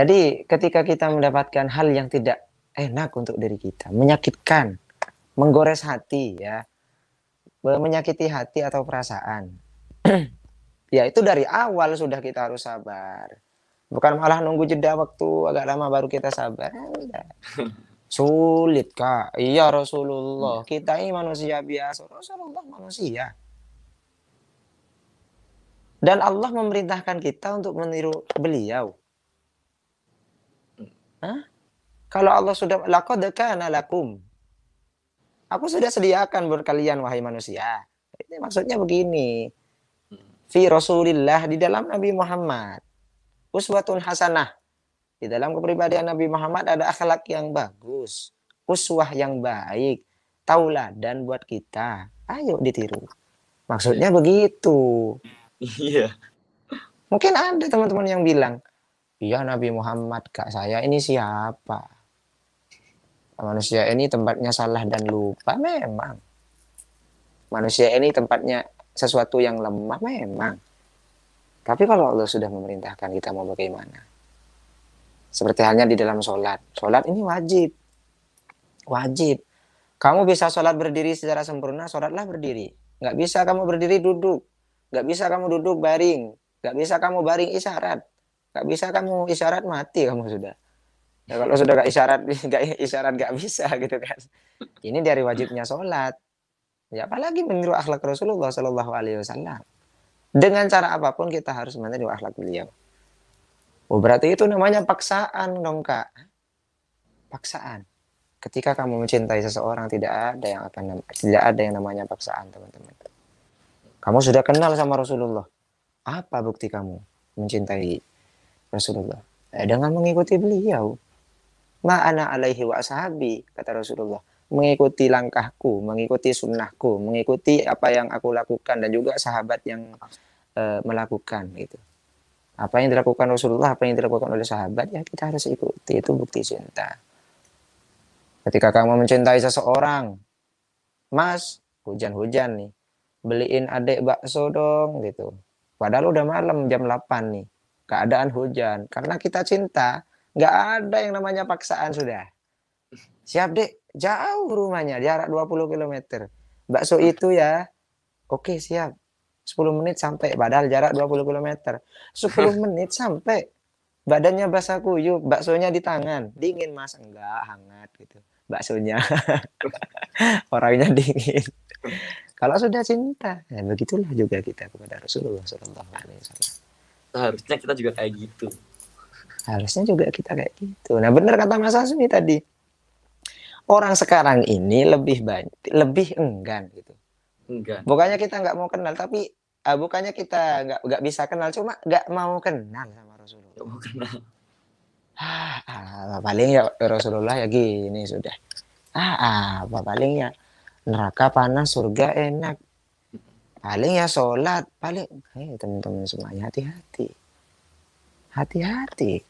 Jadi ketika kita mendapatkan hal yang tidak enak untuk diri kita, menyakitkan, menggores hati ya, menyakiti hati atau perasaan. ya itu dari awal sudah kita harus sabar. Bukan malah nunggu jeda waktu agak lama baru kita sabar. Ya Sulit kak. Iya Rasulullah. Iya. Kita ini manusia biasa. Rasulullah manusia. Dan Allah memerintahkan kita untuk meniru beliau. Hah? Kalau Allah sudah laqad kana lakum. Aku sudah sediakan buat kalian wahai manusia. Ini maksudnya begini. Hmm. Fi Rasulillah di dalam Nabi Muhammad. Uswatun hasanah. Di dalam kepribadian Nabi Muhammad ada akhlak yang bagus, uswah yang baik, taulah dan buat kita. Ayo ditiru. Maksudnya iya. begitu. Iya. Mungkin ada teman-teman yang bilang, iya Nabi Muhammad kak saya ini siapa manusia ini tempatnya salah dan lupa memang manusia ini tempatnya sesuatu yang lemah memang tapi kalau Allah sudah memerintahkan kita mau bagaimana seperti halnya di dalam sholat sholat ini wajib wajib kamu bisa sholat berdiri secara sempurna sholatlah berdiri nggak bisa kamu berdiri duduk nggak bisa kamu duduk baring nggak bisa kamu baring isyarat nggak bisa kamu isyarat mati kamu sudah ya, kalau sudah gak isyarat gak isyarat nggak bisa gitu kan ini dari wajibnya sholat ya apalagi meniru akhlak Rasulullah Shallallahu Alaihi Wasallam dengan cara apapun kita harus meniru akhlak beliau oh berarti itu namanya paksaan dong kak paksaan ketika kamu mencintai seseorang tidak ada yang akan tidak ada yang namanya paksaan teman-teman kamu sudah kenal sama Rasulullah apa bukti kamu mencintai Rasulullah. Eh, dengan mengikuti beliau. Ma'ana alaihi wa ashabi, kata Rasulullah. Mengikuti langkahku, mengikuti sunnahku, mengikuti apa yang aku lakukan dan juga sahabat yang uh, melakukan gitu. Apa yang dilakukan Rasulullah, apa yang dilakukan oleh sahabat, ya kita harus ikuti. Itu bukti cinta. Ketika kamu mencintai seseorang, Mas, hujan-hujan nih, beliin adik bakso dong gitu. Padahal udah malam jam 8 nih keadaan hujan. Karena kita cinta, nggak ada yang namanya paksaan sudah. Siap dek, jauh rumahnya, jarak 20 km. Bakso itu ya, oke siap. 10 menit sampai, padahal jarak 20 km. 10 menit sampai, badannya basah kuyup, baksonya di tangan. Dingin mas, enggak, hangat gitu. Baksonya, orangnya dingin. Kalau sudah cinta, ya begitulah juga kita kepada Rasulullah SAW seharusnya kita juga kayak gitu harusnya juga kita kayak gitu nah benar kata Mas Asmi tadi orang sekarang ini lebih banyak lebih enggan gitu enggan bukannya kita nggak mau kenal tapi uh, bukannya kita nggak nggak bisa kenal cuma nggak mau kenal sama Rasulullah Nggak mau kenal ah, paling ya Rasulullah ya gini sudah ah, apa ah, paling ya neraka panas surga enak paling ya sholat paling hey, teman-teman semuanya hati-hati hati-hati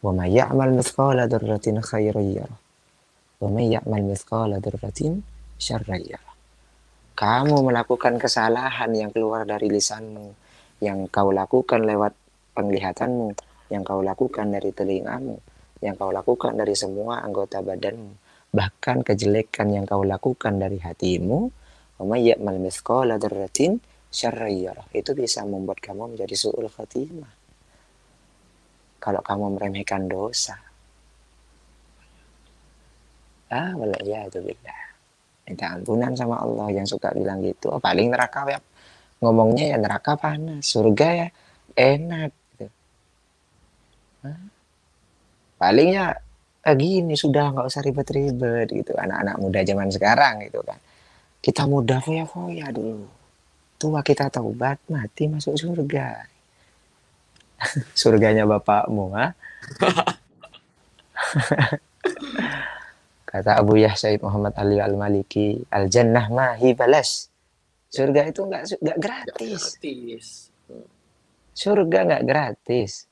wa may ya'mal mithqala dzarratin khairan yarah wa may ya'mal mithqala dzarratin syarran yarah kamu melakukan kesalahan yang keluar dari lisanmu yang kau lakukan lewat penglihatanmu yang kau lakukan dari telingamu yang kau lakukan dari semua anggota badanmu bahkan kejelekan yang kau lakukan dari hatimu Wa ya'mal mithqala darratin syarriyyah. Itu bisa membuat kamu menjadi su'ul khatimah. Kalau kamu meremehkan dosa. Ah, wala ya itu billah. Minta ampunan sama Allah yang suka bilang gitu. Oh, paling neraka ya. Ngomongnya ya neraka panas, surga ya enak gitu. Hah? Palingnya eh, gini sudah nggak usah ribet-ribet gitu anak-anak muda zaman sekarang gitu kan kita muda ya, foya-foya dulu. Tua kita taubat, mati masuk surga. Surganya bapakmu, ha? Kata Abu Yah Said Muhammad Ali Al-Maliki, al-jannah mahi balas. Surga itu nggak nggak gratis. gratis. Surga nggak gratis.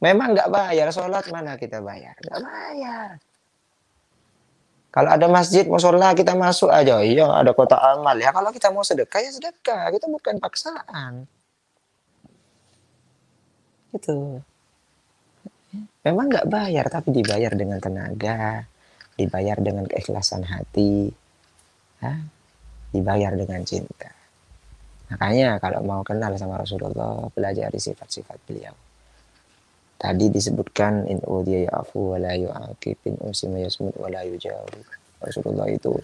Memang nggak bayar sholat mana kita bayar? Nggak bayar kalau ada masjid, musola kita masuk aja. Iya, ada kota amal ya. Kalau kita mau sedekah ya sedekah. Kita bukan paksaan. Itu. Memang nggak bayar, tapi dibayar dengan tenaga, dibayar dengan keikhlasan hati, ha? dibayar dengan cinta. Makanya kalau mau kenal sama Rasulullah, belajar sifat-sifat beliau. Tadi disebutkan in udhiya ya'fu wa la yu'aqib in usima yasmut wa la yujawib. Rasulullah itu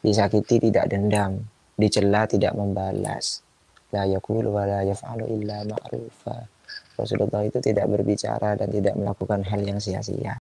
disakiti tidak dendam, dicela tidak membalas. La yakul wa la yaf'alu illa ma'rufa. Rasulullah itu tidak berbicara dan tidak melakukan hal yang sia-sia.